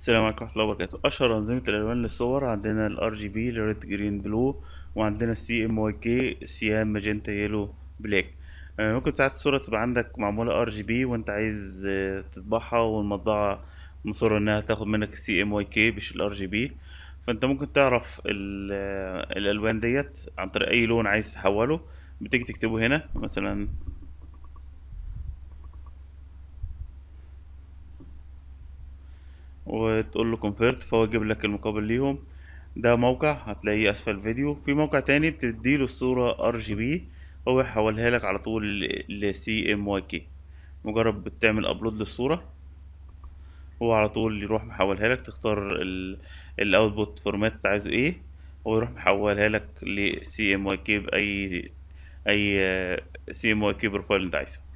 السلام عليكم ورحمة الله وبركاته أشهر أنظمة الألوان للصور عندنا جي RGB الريد جرين بلو وعندنا السي ام واي كي سيان ماجنتا يلو بلاك ممكن ساعات الصورة تبقى عندك معمولة RGB وانت عايز آه، تطبعها والمطبعة مصرة انها تاخد منك السي ام واي كي مش جي RGB فانت ممكن تعرف آه، الألوان ديت عن طريق أي لون عايز تحوله بتيجي تكتبه هنا مثلا وتقول له كونفيرت فهو يجيب لك المقابل ليهم ده موقع هتلاقيه اسفل الفيديو في موقع تاني بتديله الصورة ار جي بي هو يحولها لك على طول ل ام واي كي مجرد بتعمل ابلود للصورة هو على طول يروح محولها لك تختار الاوتبوت فورمات عايزه ايه هو يروح محولها لك لسي ام واي كي باي اي سي ام واي كي بروفايل انت عايزه